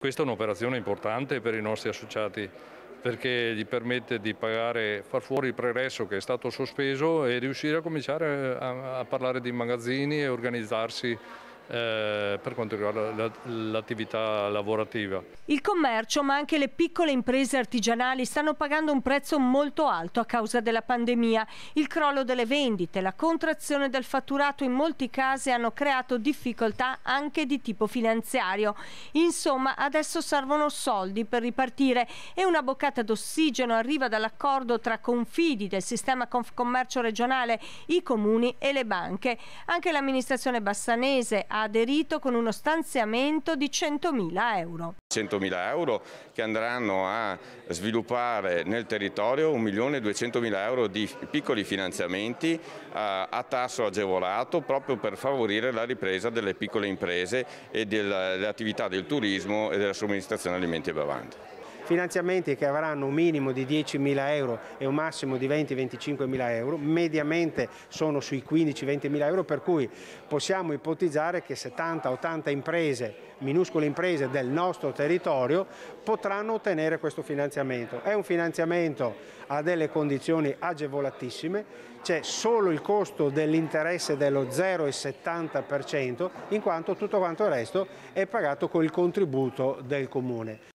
Questa è un'operazione importante per i nostri associati perché gli permette di pagare, far fuori il pregresso che è stato sospeso e riuscire a cominciare a, a parlare di magazzini e organizzarsi eh, per quanto riguarda l'attività lavorativa. Il commercio ma anche le piccole imprese artigianali stanno pagando un prezzo molto alto a causa della pandemia. Il crollo delle vendite, la contrazione del fatturato in molti casi hanno creato difficoltà anche di tipo finanziario. Insomma adesso servono soldi per ripartire e una boccata d'ossigeno arriva dall'accordo tra confidi del sistema Confcommercio regionale, i comuni e le banche. Anche l'amministrazione bassanese ha aderito con uno stanziamento di 100.000 euro. 100.000 euro che andranno a sviluppare nel territorio 1.200.000 euro di piccoli finanziamenti eh, a tasso agevolato proprio per favorire la ripresa delle piccole imprese e delle attività del turismo e della somministrazione alimenti e bevande finanziamenti che avranno un minimo di 10.000 euro e un massimo di 20-25.000 euro, mediamente sono sui 15-20.000 euro, per cui possiamo ipotizzare che 70-80 imprese, minuscole imprese del nostro territorio potranno ottenere questo finanziamento. È un finanziamento a delle condizioni agevolatissime, c'è solo il costo dell'interesse dello 0,70% in quanto tutto quanto il resto è pagato col contributo del Comune.